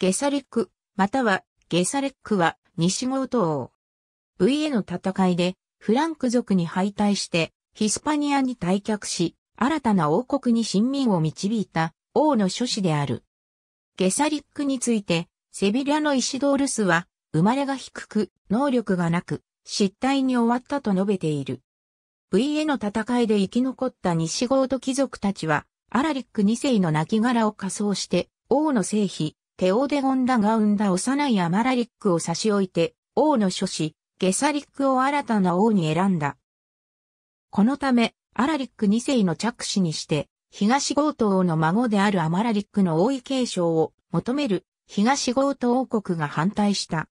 ゲサレック、またはゲサレックは西ゴート王。V の戦いでフランク族に敗退してヒスパニアに退却し、新たな王国に新民を導いた王の諸子である。ゲサリックについて、セビリアのイシドールスは、生まれが低く、能力がなく、失態に終わったと述べている。V への戦いで生き残った西ゴート貴族たちは、アラリック2世の亡骸を仮装して、王の聖妃、テオデゴンダが生んだ幼いアマラリックを差し置いて、王の諸子、ゲサリックを新たな王に選んだ。このため、アラリック2世の着手にして、東ゴート王の孫であるアマラリックの王位継承を求める東ゴート王国が反対した。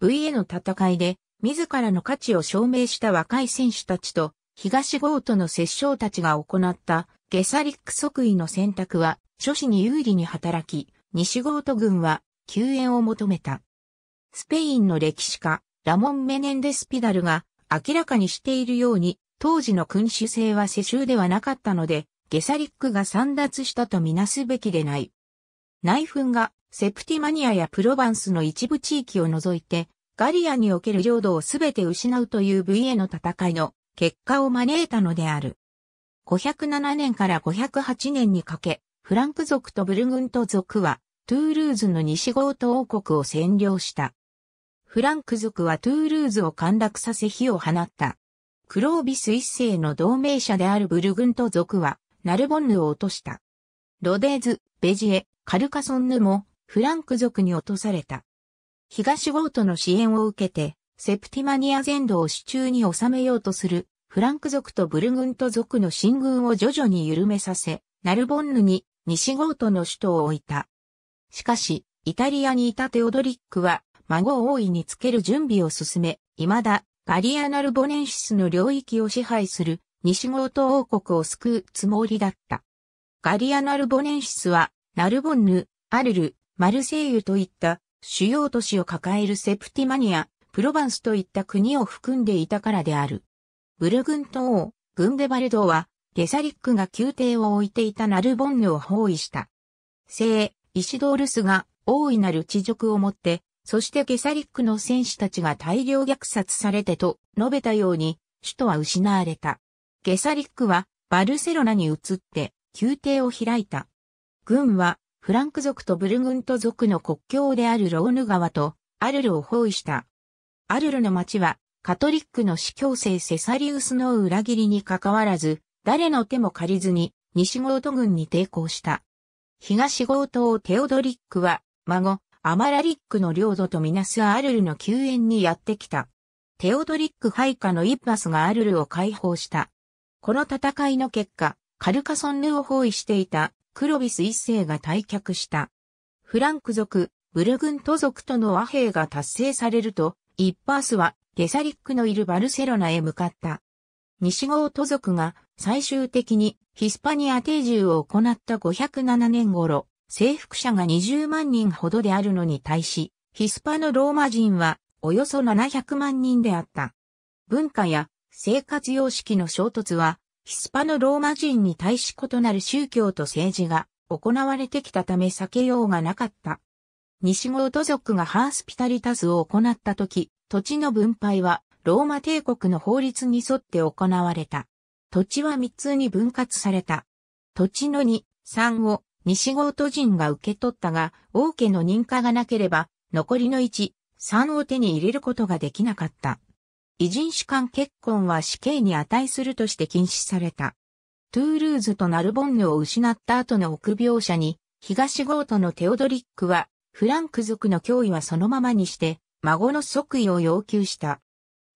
VA の戦いで、自らの価値を証明した若い選手たちと、東ゴートの摂政たちが行った、ゲサリック即位の選択は、諸子に有利に働き、西ゴート軍は救援を求めた。スペインの歴史家、ラモン・メネンデス・ピダルが明らかにしているように、当時の君主制は世襲ではなかったので、ゲサリックが散脱したとみなすべきでない。内紛がセプティマニアやプロバンスの一部地域を除いて、ガリアにおける領土をすべて失うという部位への戦いの結果を招いたのである。507年から508年にかけ、フランク族とブルグント族は、トゥールーズの西ゴート王国を占領した。フランク族はトゥールーズを陥落させ火を放った。クロービス一世の同盟者であるブルグント族は、ナルボンヌを落とした。ロデーズ、ベジエ、カルカソンヌも、フランク族に落とされた。東ゴートの支援を受けて、セプティマニア全土を手中に収めようとする、フランク族とブルグント族の進軍を徐々に緩めさせ、ナルボンヌに西ゴートの首都を置いた。しかし、イタリアにいたテオドリックは、孫を大いにつける準備を進め、未だ、ガリアナルボネンシスの領域を支配する、西ゴート王国を救うつもりだった。ガリアナルボネンシスは、ナルボンヌ、アルル、マルセイユといった主要都市を抱えるセプティマニア、プロヴァンスといった国を含んでいたからである。ブルグント王、グンデバルドはゲサリックが宮廷を置いていたナルボンヌを包囲した。聖、イシドールスが大いなる地辱を持って、そしてゲサリックの戦士たちが大量虐殺されてと述べたように、首都は失われた。ゲサリックはバルセロナに移って宮廷を開いた。軍はフランク族とブルグント族の国境であるローヌ川とアルルを包囲した。アルルの町はカトリックの司教生セサリウスの裏切りにかかわらず、誰の手も借りずに西ゴート軍に抵抗した。東ゴートテオドリックは、孫、アマラリックの領土とミナスアールルの救援にやってきた。テオドリック配下のイッバスがアルルを解放した。この戦いの結果、カルカソンヌを包囲していたクロビス一世が退却した。フランク族、ブルグント族との和平が達成されると、イッパースはゲサリックのいるバルセロナへ向かった。西ゴート族が最終的にヒスパニア定住を行った507年頃、征服者が20万人ほどであるのに対し、ヒスパのローマ人はおよそ700万人であった。文化や生活様式の衝突は、ヒスパのローマ人に対し異なる宗教と政治が行われてきたため避けようがなかった。西ゴート族がハースピタリタスを行った時、土地の分配はローマ帝国の法律に沿って行われた。土地は三つに分割された。土地の二、三を西郷都人が受け取ったが、王家の認可がなければ、残りの一、三を手に入れることができなかった。異人種間結婚は死刑に値するとして禁止された。トゥールーズとナルボンヌを失った後の臆病者に、東ゴートのテオドリックは、フランク族の脅威はそのままにして、孫の即位を要求した。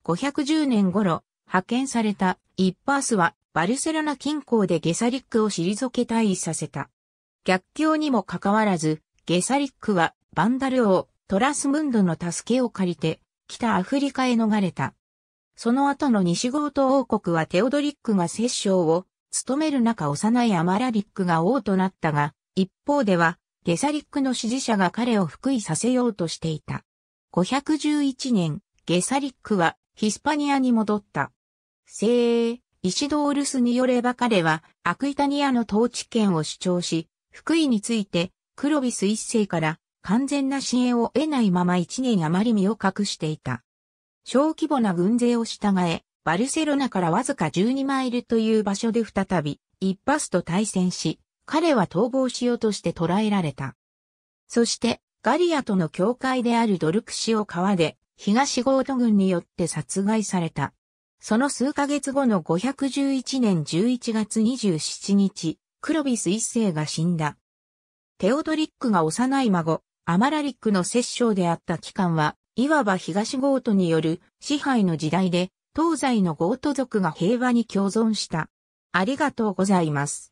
510年頃、派遣されたイッパースはバルセロナ近郊でゲサリックを退け退位させた。逆境にもかかわらず、ゲサリックはバンダル王トラスムンドの助けを借りて北アフリカへ逃れた。その後の西ゴート王国はテオドリックが摂政を務める中幼いアマラリックが王となったが、一方ではゲサリックの支持者が彼を復位させようとしていた。511年、ゲサリックはヒスパニアに戻った。精鋭、イシドールスによれば彼は、アクイタニアの統治権を主張し、福井について、クロビス一世から完全な支援を得ないまま一年余り身を隠していた。小規模な軍勢を従え、バルセロナからわずか12マイルという場所で再び、一発と対戦し、彼は逃亡しようとして捕らえられた。そして、ガリアとの境界であるドルクシオ川で、東ゴート軍によって殺害された。その数ヶ月後の511年11月27日、クロビス一世が死んだ。テオドリックが幼い孫、アマラリックの摂政であった期間は、いわば東ゴートによる支配の時代で、東西のゴート族が平和に共存した。ありがとうございます。